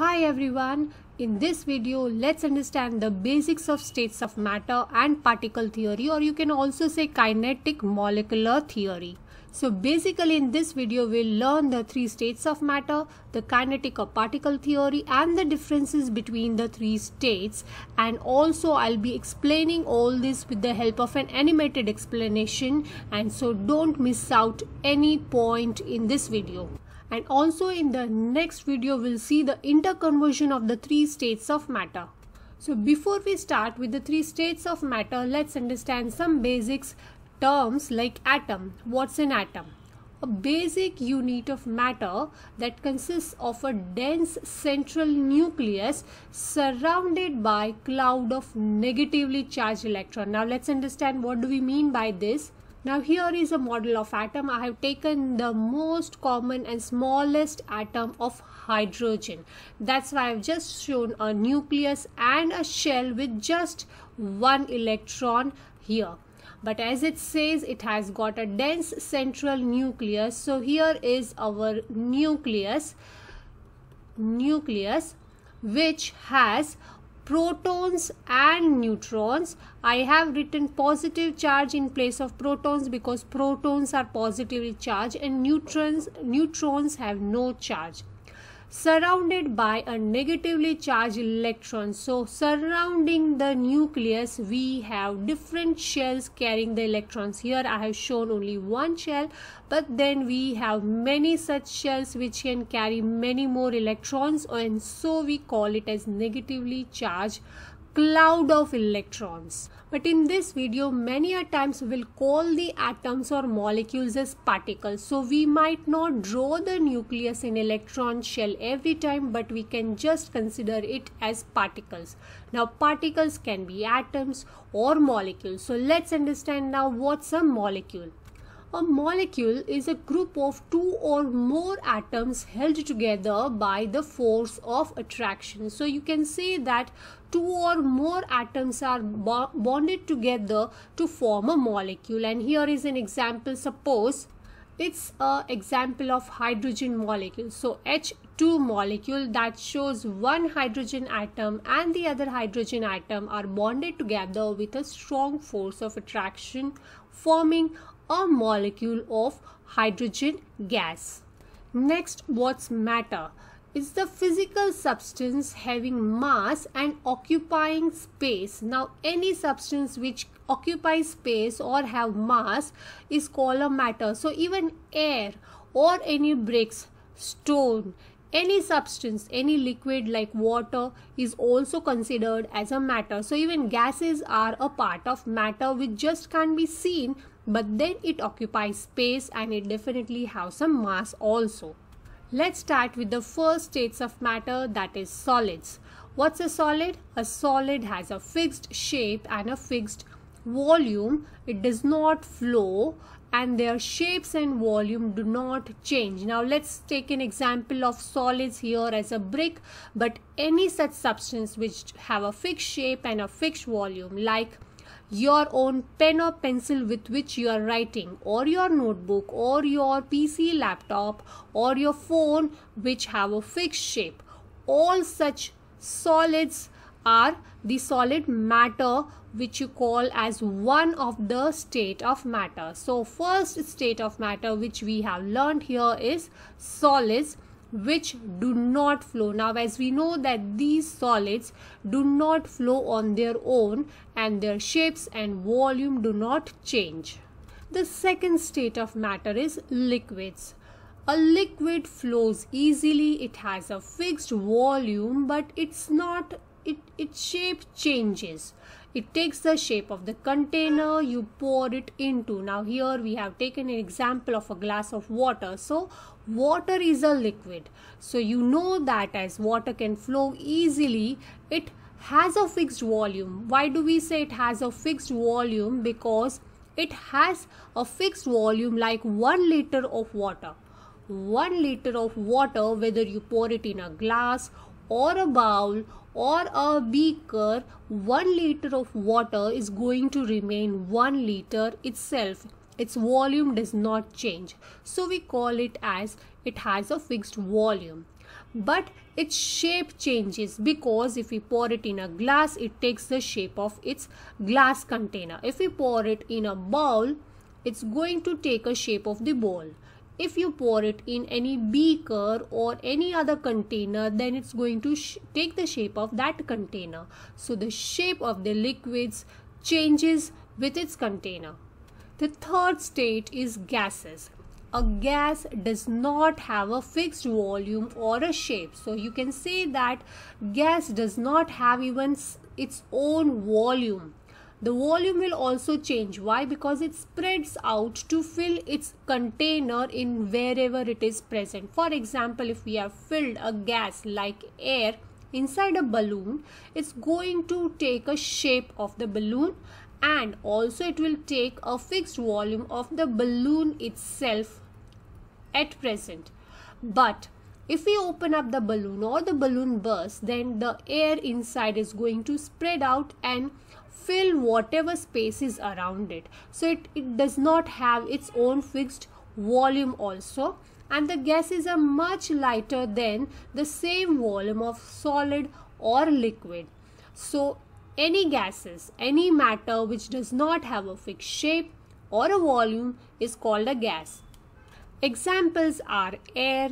Hi everyone, in this video let's understand the basics of states of matter and particle theory or you can also say kinetic molecular theory. So basically in this video we'll learn the three states of matter, the kinetic or particle theory and the differences between the three states and also I'll be explaining all this with the help of an animated explanation and so don't miss out any point in this video and also in the next video we'll see the interconversion of the three states of matter. So before we start with the three states of matter let's understand some basics terms like atom. What's an atom? A basic unit of matter that consists of a dense central nucleus surrounded by cloud of negatively charged electron. Now let's understand what do we mean by this. Now here is a model of atom. I have taken the most common and smallest atom of hydrogen. That's why I've just shown a nucleus and a shell with just one electron here but as it says it has got a dense central nucleus so here is our nucleus nucleus which has protons and neutrons i have written positive charge in place of protons because protons are positively charged and neutrons neutrons have no charge surrounded by a negatively charged electron. So surrounding the nucleus we have different shells carrying the electrons. Here I have shown only one shell but then we have many such shells which can carry many more electrons and so we call it as negatively charged cloud of electrons. But in this video, many a times we'll call the atoms or molecules as particles. So we might not draw the nucleus in electron shell every time, but we can just consider it as particles. Now particles can be atoms or molecules. So let's understand now what's a molecule. A molecule is a group of two or more atoms held together by the force of attraction. So you can say that two or more atoms are bonded together to form a molecule. And here is an example. Suppose it's a example of hydrogen molecule. So H2 molecule that shows one hydrogen atom and the other hydrogen atom are bonded together with a strong force of attraction forming a molecule of hydrogen gas. Next, what's matter? It's the physical substance having mass and occupying space. Now, any substance which occupies space or have mass is called a matter. So, even air or any bricks, stone, any substance, any liquid like water is also considered as a matter. So, even gases are a part of matter which just can't be seen but then it occupies space and it definitely has some mass also. Let's start with the first states of matter that is solids. What's a solid? A solid has a fixed shape and a fixed volume. It does not flow and their shapes and volume do not change. Now let's take an example of solids here as a brick but any such substance which have a fixed shape and a fixed volume like your own pen or pencil with which you are writing or your notebook or your PC laptop or your phone which have a fixed shape. All such solids are the solid matter which you call as one of the state of matter. So first state of matter which we have learned here is solids which do not flow. Now as we know that these solids do not flow on their own and their shapes and volume do not change. The second state of matter is liquids. A liquid flows easily, it has a fixed volume but it's not it, its shape changes it takes the shape of the container you pour it into now here we have taken an example of a glass of water so water is a liquid so you know that as water can flow easily it has a fixed volume why do we say it has a fixed volume because it has a fixed volume like 1 liter of water 1 liter of water whether you pour it in a glass or a bowl or a beaker, 1 liter of water is going to remain 1 liter itself. Its volume does not change. So we call it as it has a fixed volume. But its shape changes because if we pour it in a glass, it takes the shape of its glass container. If we pour it in a bowl, it's going to take a shape of the bowl if you pour it in any beaker or any other container then it's going to take the shape of that container so the shape of the liquids changes with its container the third state is gases a gas does not have a fixed volume or a shape so you can say that gas does not have even its own volume the volume will also change why because it spreads out to fill its container in wherever it is present for example if we have filled a gas like air inside a balloon it's going to take a shape of the balloon and also it will take a fixed volume of the balloon itself at present but if we open up the balloon or the balloon bursts then the air inside is going to spread out and fill whatever space is around it so it, it does not have its own fixed volume also and the gases are much lighter than the same volume of solid or liquid. So any gases, any matter which does not have a fixed shape or a volume is called a gas. Examples are air,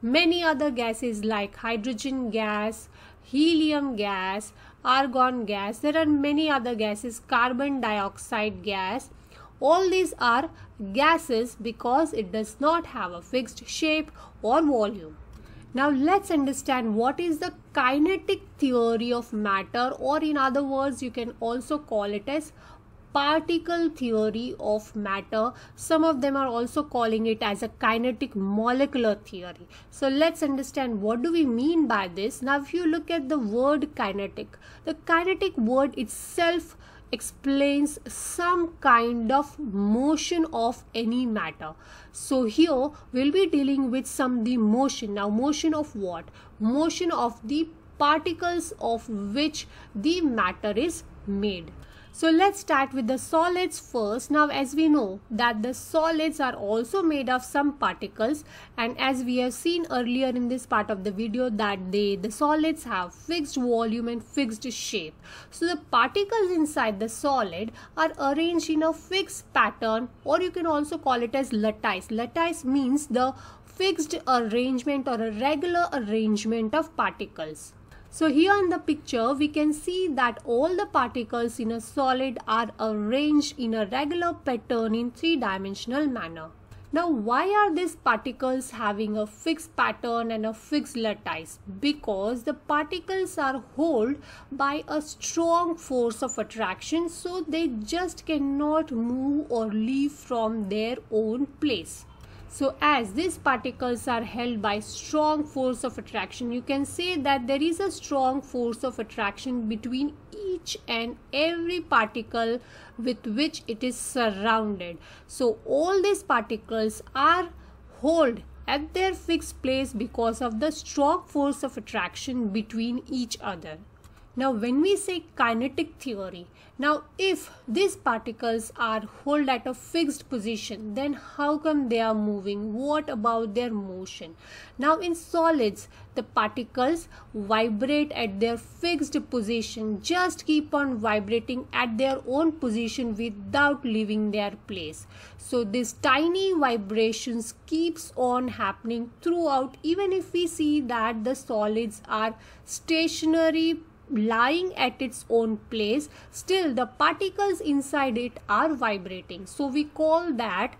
many other gases like hydrogen gas, helium gas, argon gas there are many other gases carbon dioxide gas all these are gases because it does not have a fixed shape or volume now let's understand what is the kinetic theory of matter or in other words you can also call it as particle theory of matter. Some of them are also calling it as a kinetic molecular theory. So let's understand what do we mean by this. Now if you look at the word kinetic, the kinetic word itself explains some kind of motion of any matter so here we'll be dealing with some the motion now motion of what motion of the particles of which the matter is made so let's start with the solids first. Now as we know that the solids are also made of some particles and as we have seen earlier in this part of the video that they the solids have fixed volume and fixed shape. So the particles inside the solid are arranged in a fixed pattern or you can also call it as lattice. Lattice means the fixed arrangement or a regular arrangement of particles. So here in the picture we can see that all the particles in a solid are arranged in a regular pattern in three-dimensional manner. Now why are these particles having a fixed pattern and a fixed lattice? Because the particles are held by a strong force of attraction so they just cannot move or leave from their own place. So as these particles are held by strong force of attraction, you can say that there is a strong force of attraction between each and every particle with which it is surrounded. So all these particles are hold at their fixed place because of the strong force of attraction between each other. Now when we say kinetic theory, now if these particles are hold at a fixed position, then how come they are moving? What about their motion? Now in solids, the particles vibrate at their fixed position, just keep on vibrating at their own position without leaving their place. So these tiny vibrations keeps on happening throughout even if we see that the solids are stationary lying at its own place still the particles inside it are vibrating so we call that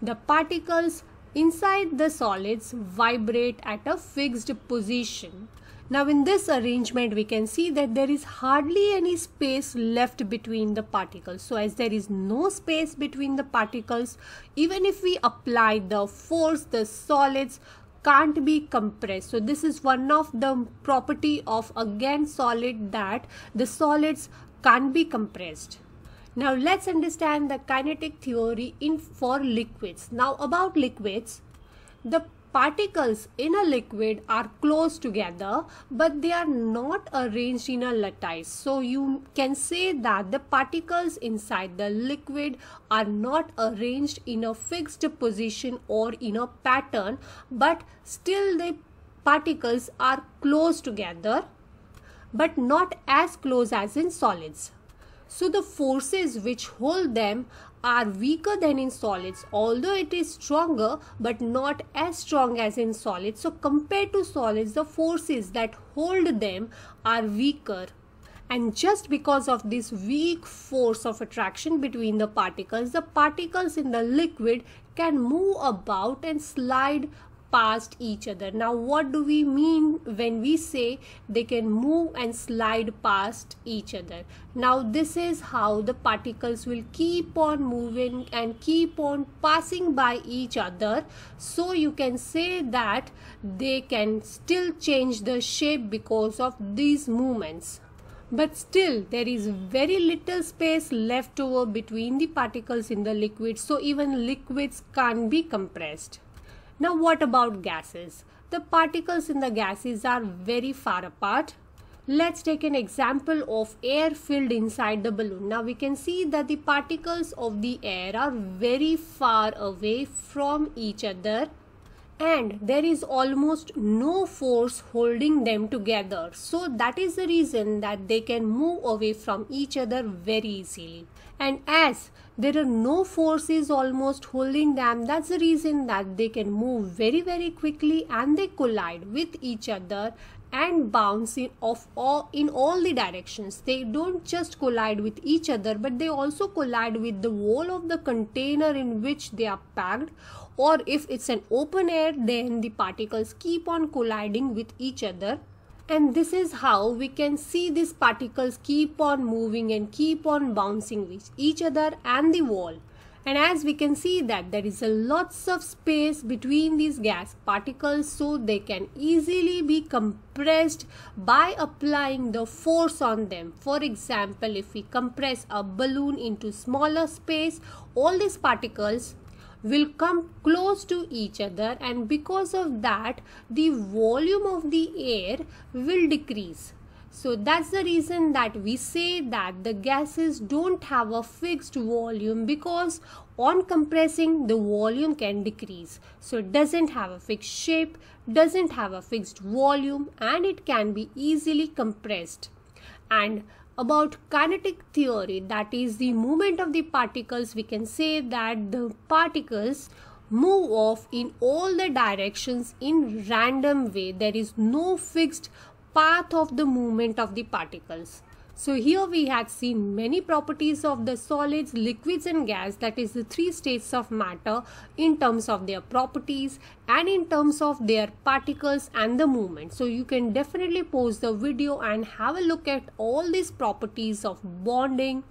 the particles inside the solids vibrate at a fixed position now in this arrangement we can see that there is hardly any space left between the particles. So as there is no space between the particles, even if we apply the force, the solids can't be compressed so this is one of the property of again solid that the solids can't be compressed now let's understand the kinetic theory in for liquids now about liquids the Particles in a liquid are close together but they are not arranged in a lattice. So you can say that the particles inside the liquid are not arranged in a fixed position or in a pattern but still the particles are close together but not as close as in solids. So the forces which hold them are weaker than in solids although it is stronger but not as strong as in solids so compared to solids the forces that hold them are weaker and just because of this weak force of attraction between the particles the particles in the liquid can move about and slide past each other. Now what do we mean when we say they can move and slide past each other? Now this is how the particles will keep on moving and keep on passing by each other. So you can say that they can still change the shape because of these movements but still there is very little space left over between the particles in the liquid so even liquids can't be compressed. Now what about gases? The particles in the gases are very far apart. Let's take an example of air filled inside the balloon. Now we can see that the particles of the air are very far away from each other and there is almost no force holding them together. So that is the reason that they can move away from each other very easily and as there are no forces almost holding them that's the reason that they can move very very quickly and they collide with each other and bounce in of all in all the directions they don't just collide with each other but they also collide with the wall of the container in which they are packed or if it's an open air then the particles keep on colliding with each other and this is how we can see these particles keep on moving and keep on bouncing with each other and the wall and as we can see that there is a lots of space between these gas particles so they can easily be compressed by applying the force on them for example if we compress a balloon into smaller space all these particles will come close to each other and because of that the volume of the air will decrease. So that's the reason that we say that the gases don't have a fixed volume because on compressing the volume can decrease. So it doesn't have a fixed shape, doesn't have a fixed volume and it can be easily compressed. And about kinetic theory that is the movement of the particles we can say that the particles move off in all the directions in random way there is no fixed path of the movement of the particles so here we had seen many properties of the solids, liquids and gas that is the three states of matter in terms of their properties and in terms of their particles and the movement. So you can definitely pause the video and have a look at all these properties of bonding,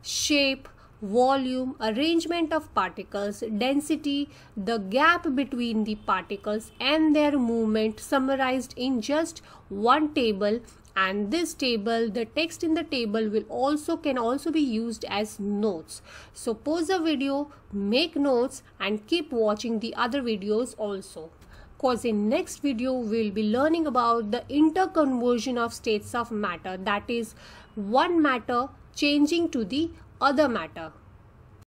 shape, volume, arrangement of particles, density, the gap between the particles and their movement summarized in just one table and this table the text in the table will also can also be used as notes so pause the video make notes and keep watching the other videos also cause in next video we'll be learning about the interconversion of states of matter that is one matter changing to the other matter